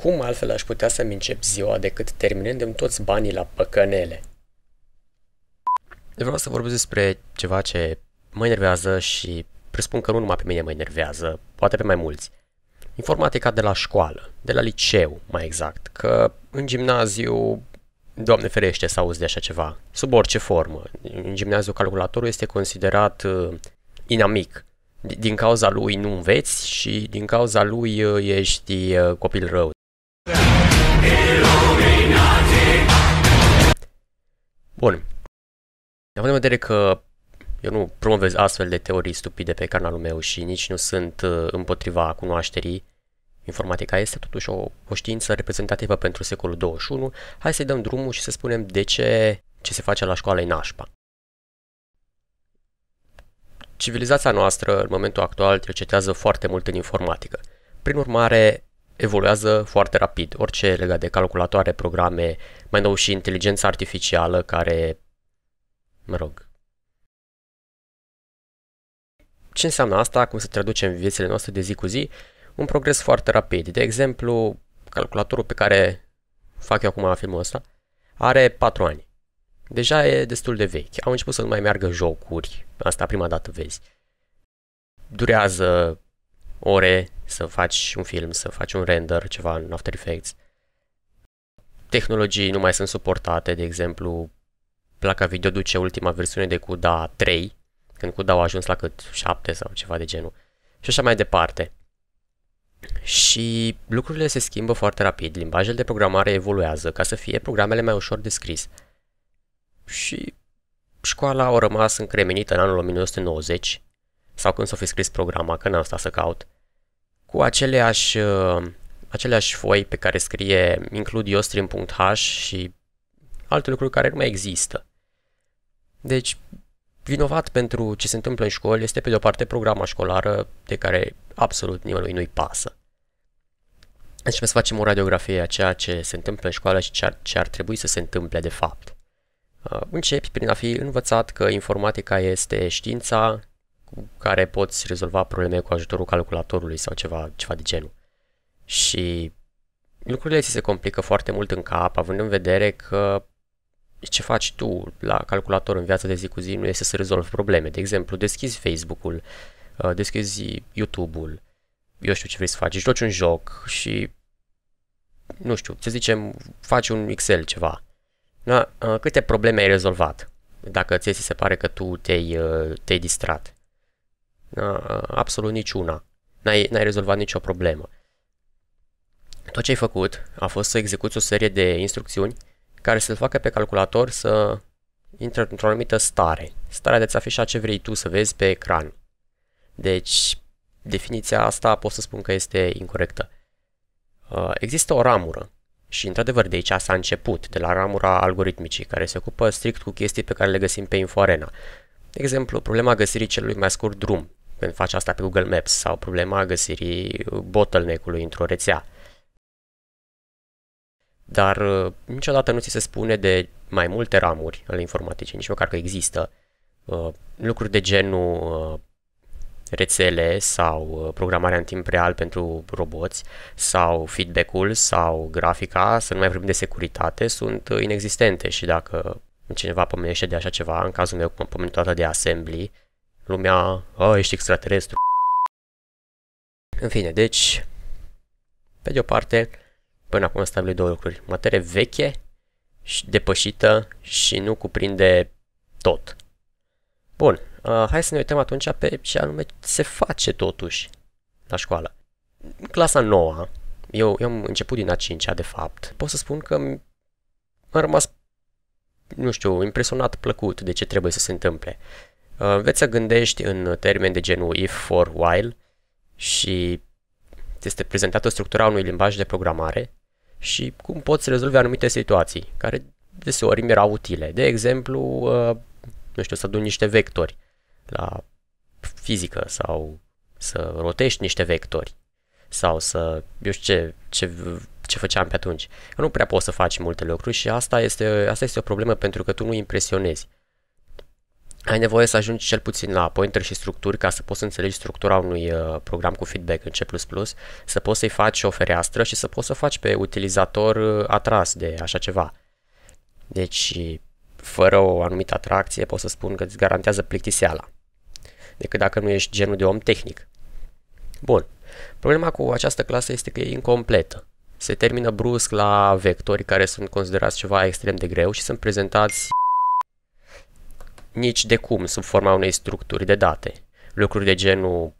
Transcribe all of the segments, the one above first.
Cum altfel aș putea să-mi încep ziua decât terminându-mi toți banii la păcănele? Vreau să vorbesc despre ceva ce mă enervează și presupun că nu numai pe mine mă enervează, poate pe mai mulți. Informatica de la școală, de la liceu mai exact, că în gimnaziu, doamne ferește să auzi de așa ceva, sub orice formă. În gimnaziu calculatorul este considerat uh, inamic, din cauza lui nu înveți și din cauza lui uh, ești uh, copil rău. Bun. Având în vedere că eu nu promovez astfel de teorii stupide pe canalul meu și nici nu sunt uh, împotriva cunoașterii, informatica este totuși o, o știință reprezentativă pentru secolul 21, hai să-i dăm drumul și să spunem de ce ce se face la școală e nașpa. Civilizația noastră, în momentul actual, cercetează foarte mult în informatică. Prin urmare, evoluează foarte rapid. Orice legat de calculatoare, programe, mai nou și inteligența artificială care, mă rog, ce înseamnă asta, cum se traduce în viețile noastre de zi cu zi, un progres foarte rapid. De exemplu, calculatorul pe care fac eu acum la filmul ăsta are 4 ani. Deja e destul de vechi. Au început să nu mai meargă jocuri. Asta prima dată vezi. Durează ore să faci un film, să faci un render, ceva în After Effects. Tehnologii nu mai sunt suportate, de exemplu, placa video duce ultima versiune de CUDA 3, când CUDA a ajuns la cât 7 sau ceva de genul. Și așa mai departe. Și lucrurile se schimbă foarte rapid, limbajele de programare evoluează ca să fie programele mai ușor de scris. Și școala a rămas încremenită în anul 1990 sau când s-o fi scris programa, că n-am stat să caut, cu aceleași, uh, aceleași foi pe care scrie include și alte lucruri care nu mai există. Deci, vinovat pentru ce se întâmplă în școli este pe de o parte programa școlară de care absolut nimănui nu-i pasă. Deci să facem o radiografie a ceea ce se întâmplă în școală și ce ar, ce ar trebui să se întâmple de fapt. Uh, începi prin a fi învățat că informatica este știința cu care poți rezolva probleme cu ajutorul calculatorului sau ceva, ceva de genul. Și lucrurile ți se complică foarte mult în cap, având în vedere că ce faci tu la calculator în viața de zi cu zi nu este să rezolvi probleme. De exemplu, deschizi Facebook-ul, uh, deschizi YouTube-ul, eu știu ce vrei să faci, joci un joc și, nu știu, să zicem, faci un Excel ceva. Uh, câte probleme ai rezolvat? Dacă ți se pare că tu te-ai, uh, te-ai distrat absolut niciuna. N-ai, n-ai rezolvat nicio problemă. Tot ce ai făcut a fost să execuți o serie de instrucțiuni care să-l facă pe calculator să intre într-o anumită stare. Starea de a-ți afișa ce vrei tu să vezi pe ecran. Deci, definiția asta pot să spun că este incorrectă. Există o ramură și, într-adevăr, de aici s-a început, de la ramura algoritmicii, care se ocupă strict cu chestii pe care le găsim pe InfoArena. De exemplu, problema găsirii celui mai scurt drum când faci asta pe Google Maps sau problema găsirii bottleneck-ului într-o rețea. Dar uh, niciodată nu ți se spune de mai multe ramuri ale informaticii, nici măcar că există. Uh, lucruri de genul uh, rețele sau programarea în timp real pentru roboți sau feedback-ul sau grafica, să nu mai vorbim de securitate, sunt inexistente și dacă cineva pomenește de așa ceva, în cazul meu toată de assembly, lumea, a, ești extraterestru. În fine, deci, pe de o parte, până acum am stabilit două lucruri. Materie veche și depășită și nu cuprinde tot. Bun, uh, hai să ne uităm atunci pe ce anume se face totuși la școală. clasa 9, eu, eu am început din a 5 de fapt, pot să spun că am rămas, nu știu, impresionat, plăcut de ce trebuie să se întâmple. Înveți uh, să gândești în termeni de genul if, for, while și este prezentată structura unui limbaj de programare și cum poți rezolvi anumite situații care deseori mi erau utile. De exemplu, uh, nu știu, să aduni niște vectori la fizică sau să rotești niște vectori sau să, eu știu ce, ce, ce făceam pe atunci. Nu prea poți să faci multe lucruri și asta este, asta este o problemă pentru că tu nu impresionezi ai nevoie să ajungi cel puțin la pointer și structuri ca să poți să înțelegi structura unui uh, program cu feedback în C++, să poți să-i faci o fereastră și să poți să faci pe utilizator uh, atras de așa ceva. Deci, fără o anumită atracție, pot să spun că îți garantează plictiseala, decât dacă nu ești genul de om tehnic. Bun. Problema cu această clasă este că e incompletă. Se termină brusc la vectori care sunt considerați ceva extrem de greu și sunt prezentați nici de cum sub forma unei structuri de date. Lucruri de genul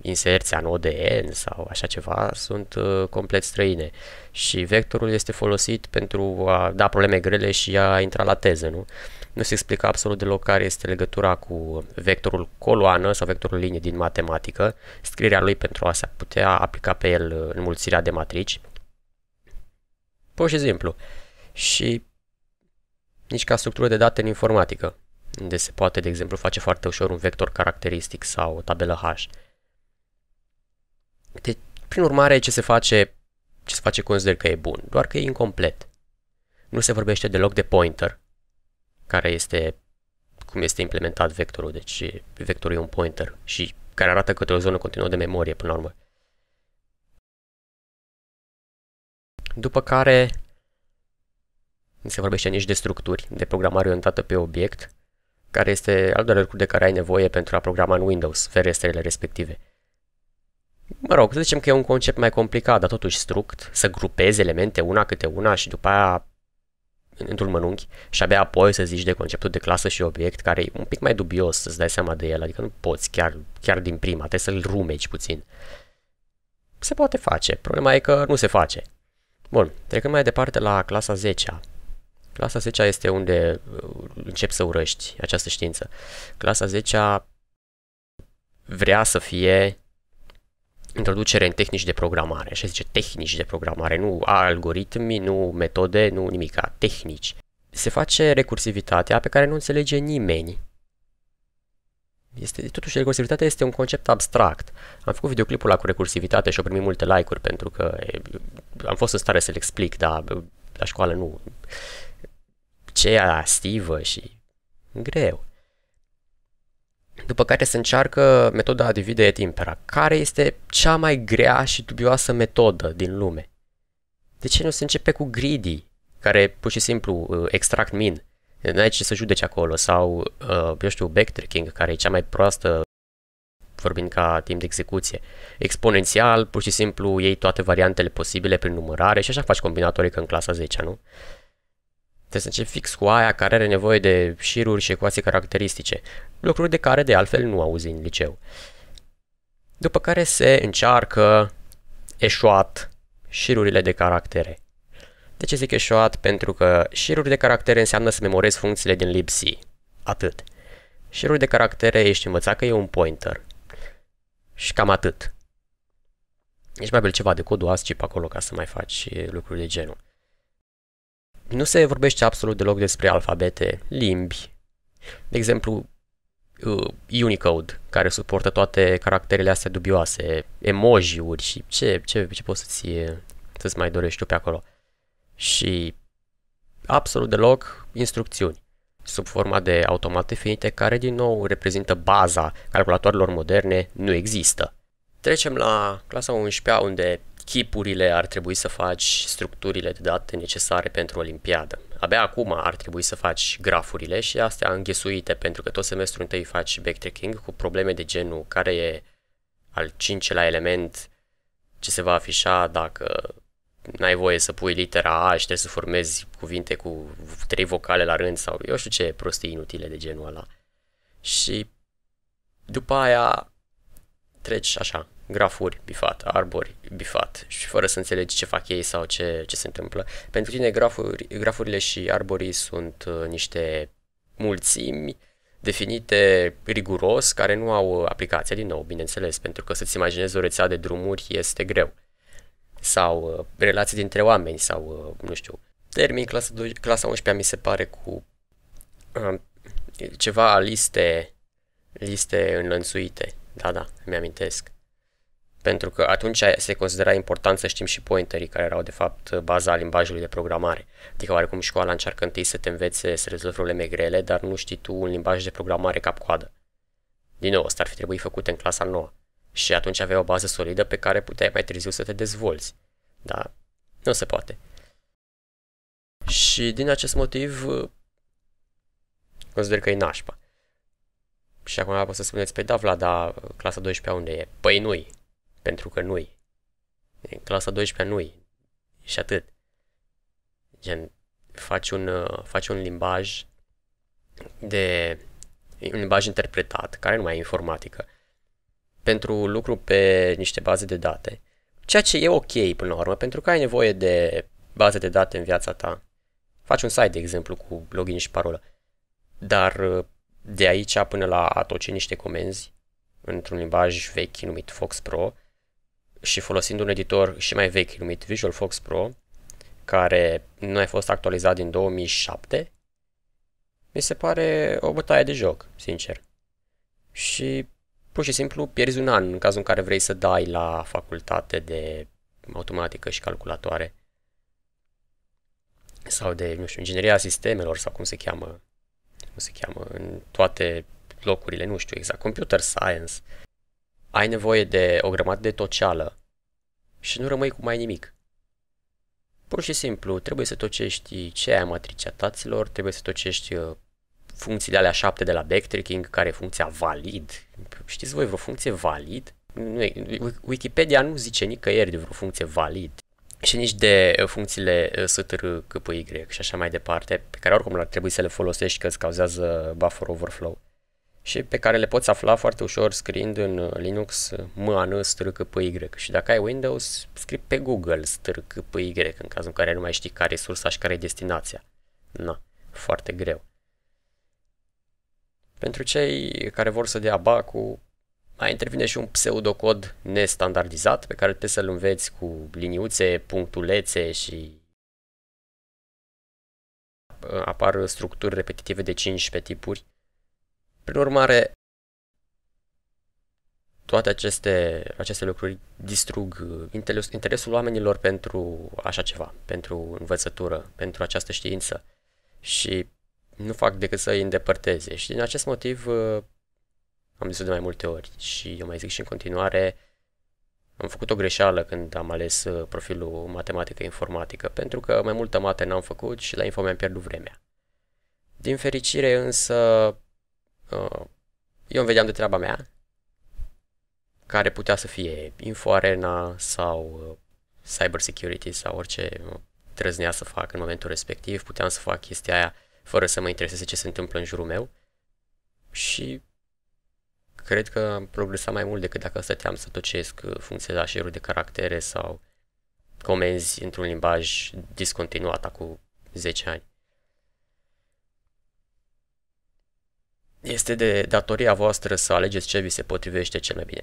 inserția în ODN sau așa ceva sunt uh, complet străine și vectorul este folosit pentru a da probleme grele și a intra la teză, nu? Nu se explică absolut deloc care este legătura cu vectorul coloană sau vectorul linie din matematică, scrierea lui pentru a se putea aplica pe el uh, înmulțirea de matrici. Pur și simplu. Și nici ca structură de date în informatică unde se poate, de exemplu, face foarte ușor un vector caracteristic sau o tabelă H. De, prin urmare, ce se face, ce se face consider că e bun, doar că e incomplet. Nu se vorbește deloc de pointer, care este cum este implementat vectorul, deci vectorul e un pointer și care arată către o zonă continuă de memorie până la urmă. După care nu se vorbește nici de structuri, de programare orientată pe obiect, care este al doilea lucru de care ai nevoie pentru a programa în Windows ferestrele respective. Mă rog, să zicem că e un concept mai complicat, dar totuși struct, să grupezi elemente una câte una și după aia într-un mănunchi și abia apoi să zici de conceptul de clasă și obiect care e un pic mai dubios să-ți dai seama de el, adică nu poți chiar, chiar din prima, trebuie să-l rumeci puțin. Se poate face, problema e că nu se face. Bun, trecând mai departe la clasa 10 -a. Clasa 10 este unde uh, începi să urăști această știință. Clasa 10 vrea să fie introducere în tehnici de programare. Așa zice tehnici de programare, nu algoritmi, nu metode, nu nimica, tehnici. Se face recursivitatea pe care nu înțelege nimeni. Este, totuși, recursivitatea este un concept abstract. Am făcut videoclipul la cu recursivitate și o primit multe like-uri pentru că am fost în stare să-l explic, dar la școală nu aceea astivă și greu. După care se încearcă metoda divide et impera, care este cea mai grea și dubioasă metodă din lume. De ce nu se începe cu greedy, care pur și simplu uh, extract min, n-ai ce să judeci acolo, sau, uh, eu știu, backtracking, care e cea mai proastă vorbind ca timp de execuție. Exponențial, pur și simplu iei toate variantele posibile prin numărare și așa faci combinatorică în clasa 10, nu? Uh, Trebuie să începi fix cu aia care are nevoie de șiruri și ecuații caracteristice, lucruri de care de altfel nu auzi în liceu. După care se încearcă eșuat șirurile de caractere. De ce zic eșuat? Pentru că șiruri de caractere înseamnă să memorezi funcțiile din libc. Atât. Șirul de caractere ești învățat că e un pointer. Și cam atât. Ești mai bine ceva de codul ASCII acolo ca să mai faci lucruri de genul. Nu se vorbește absolut deloc despre alfabete, limbi. De exemplu, uh, Unicode, care suportă toate caracterele astea dubioase, emoji-uri și ce, ce, ce poți să-ți, să-ți mai dorești tu pe acolo. Și absolut deloc instrucțiuni sub forma de automate finite care din nou reprezintă baza calculatoarelor moderne nu există. Trecem la clasa 11 unde chipurile ar trebui să faci structurile de date necesare pentru Olimpiadă. Abia acum ar trebui să faci grafurile și astea înghesuite, pentru că tot semestrul întâi faci backtracking cu probleme de genul care e al cincelea element ce se va afișa dacă n-ai voie să pui litera A și trebuie să formezi cuvinte cu trei vocale la rând sau eu știu ce prostii inutile de genul ăla. Și după aia treci așa, grafuri bifat, arbori bifat și fără să înțelegi ce fac ei sau ce, ce se întâmplă. Pentru tine grafuri, grafurile și arborii sunt uh, niște mulțimi definite riguros, care nu au uh, aplicația din nou, bineînțeles, pentru că să-ți imaginezi o rețea de drumuri este greu. Sau uh, relații dintre oameni, sau, nu știu, termin clasa, 12, clasa 11 mi se pare cu um, ceva liste, liste înlănțuite. Da, da, îmi amintesc pentru că atunci se considera important să știm și pointerii care erau de fapt baza limbajului de programare. Adică oarecum școala încearcă întâi să te învețe să rezolvi probleme grele, dar nu știi tu un limbaj de programare cap-coadă. Din nou, asta ar fi trebuit făcut în clasa nouă. Și atunci aveai o bază solidă pe care puteai mai târziu să te dezvolți. Dar nu se poate. Și din acest motiv consider că e nașpa. Și acum pot să spuneți, pe păi da Vlad, dar clasa 12 unde e? Păi nu-i. Pentru că nu-i. În clasa 12 nu-i. Și atât. Gen, faci un, uh, faci un limbaj de un limbaj interpretat, care nu mai e informatică, pentru lucru pe niște baze de date, ceea ce e ok până la urmă, pentru că ai nevoie de baze de date în viața ta. Faci un site, de exemplu, cu login și parolă, dar uh, de aici până la a toci niște comenzi într-un limbaj vechi numit Fox Pro, și folosind un editor și mai vechi numit Visual Fox Pro, care nu a fost actualizat din 2007, mi se pare o bătaie de joc, sincer. Și pur și simplu pierzi un an în cazul în care vrei să dai la facultate de automatică și calculatoare sau de, nu știu, ingineria sistemelor sau cum se cheamă, cum se cheamă în toate locurile, nu știu exact, computer science ai nevoie de o grămadă de toceală și nu rămâi cu mai nimic. Pur și simplu, trebuie să tocești ce ai matricea taților, trebuie să tocești uh, funcțiile alea șapte de la backtracking, care e funcția valid. Știți voi vreo funcție valid? Wikipedia nu zice nicăieri de vreo funcție valid și nici de uh, funcțiile uh, str, y și așa mai departe, pe care oricum ar trebui să le folosești că îți cauzează buffer overflow și pe care le poți afla foarte ușor scriind în uh, Linux uh, man `y`, și dacă ai Windows, scrii pe Google `y` în cazul în care nu mai știi care e sursa și care e destinația. Na, foarte greu. Pentru cei care vor să dea bacul, mai intervine și un pseudocod nestandardizat pe care trebuie să-l înveți cu liniuțe, punctulețe și apar structuri repetitive de 15 tipuri prin urmare, toate aceste, aceste lucruri distrug uh, interesul oamenilor pentru așa ceva, pentru învățătură, pentru această știință și nu fac decât să îi îndepărteze și din acest motiv uh, am zis de mai multe ori și eu mai zic și în continuare, am făcut o greșeală când am ales uh, profilul matematică-informatică, pentru că mai multă mate n-am făcut și la info mi-am pierdut vremea. Din fericire însă eu îmi vedeam de treaba mea, care putea să fie InfoArena sau uh, cyber security sau orice trăznea să fac în momentul respectiv, puteam să fac chestia aia fără să mă intereseze ce se întâmplă în jurul meu și cred că am progresat mai mult decât dacă stăteam să tocesc uh, funcție de de caractere sau comenzi într-un limbaj discontinuat acum 10 ani. Este de datoria voastră să alegeți ce vi se potrivește cel mai bine.